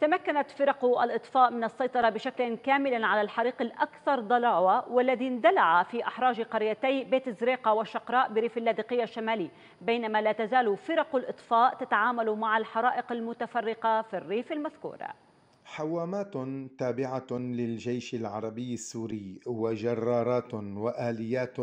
تمكنت فرق الإطفاء من السيطرة بشكل كامل على الحريق الأكثر ضلاوة والذي اندلع في أحراج قريتي بيت زريقة والشقراء بريف اللاذقية الشمالي بينما لا تزال فرق الإطفاء تتعامل مع الحرائق المتفرقة في الريف المذكورة حوامات تابعة للجيش العربي السوري وجرارات وآليات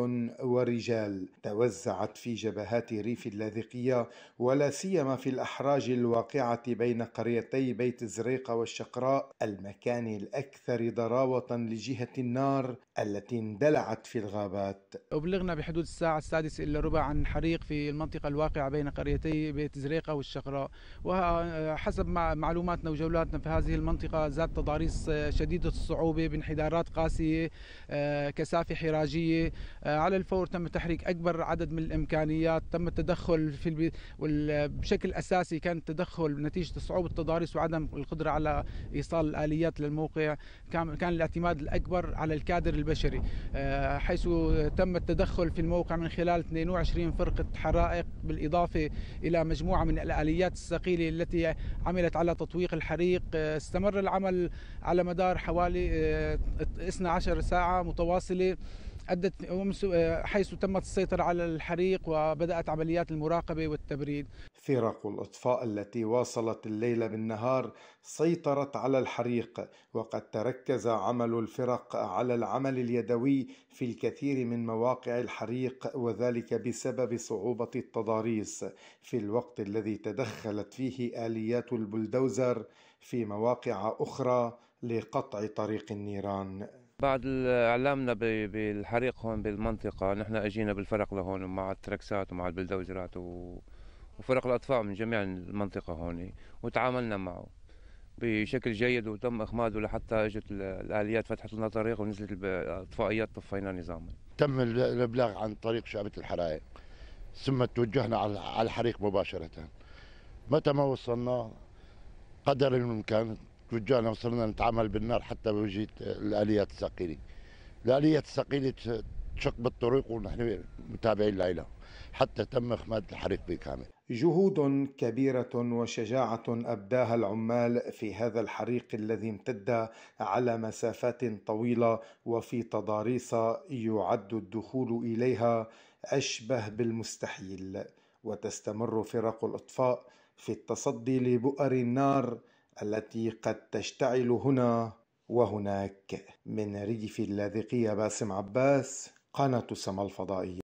ورجال توزعت في جبهات ريف اللاذقية ولا سيما في الأحراج الواقعة بين قريتي بيت زريقة والشقراء المكان الأكثر ضراوة لجهة النار التي اندلعت في الغابات أبلغنا بحدود الساعة السادسة إلا ربع عن حريق في المنطقة الواقعة بين قريتي بيت زريقة والشقراء وحسب معلوماتنا وجولاتنا في هذه المنطقة منطقة ذات تضاريس آه، شديدة الصعوبة بانحدارات قاسية آه، كثافة حراجية آه، على الفور تم تحريك أكبر عدد من الإمكانيات تم التدخل في بشكل أساسي كان التدخل نتيجة صعوبة التضاريس وعدم القدرة على إيصال الآليات للموقع كان الاعتماد الأكبر على الكادر البشري حيث تم التدخل في الموقع من خلال 22 فرقة حرائق بالإضافة إلى مجموعة من الآليات الثقيلة التي عملت على تطويق الحريق استمر استمر العمل على مدار حوالي 12 آه، ساعة متواصلة أدت آه، حيث تمت السيطرة على الحريق وبدأت عمليات المراقبة والتبريد فرق الإطفاء التي واصلت الليل بالنهار سيطرت على الحريق وقد تركز عمل الفرق على العمل اليدوي في الكثير من مواقع الحريق وذلك بسبب صعوبة التضاريس في الوقت الذي تدخلت فيه آليات البلدوزر في مواقع أخرى لقطع طريق النيران بعد اعلامنا بالحريق هون بالمنطقة نحن اجينا بالفرق لهون مع التركسات ومع البلدوزرات وفرق الأطفاء من جميع المنطقة هون وتعاملنا معه بشكل جيد وتم اخماده لحتى اجت الاليات فتحت لنا طريق ونزلت الاطفائيات طفينا نظامه تم الابلاغ عن طريق شعبه الحرائق ثم توجهنا على الحريق مباشره. متى ما وصلنا قدر الامكان رجعنا وصرنا نتعامل بالنار حتى بوجهه الاليات الثقيله. الاليات الثقيله تشق بالطريق ونحن متابعين لها حتى تم اخماد الحريق بالكامل. جهود كبيرة وشجاعة أبداها العمال في هذا الحريق الذي امتد على مسافات طويلة وفي تضاريس يعد الدخول إليها أشبه بالمستحيل وتستمر فرق الإطفاء في التصدي لبؤر النار التي قد تشتعل هنا وهناك من ريف اللاذقية باسم عباس قناة سما الفضائية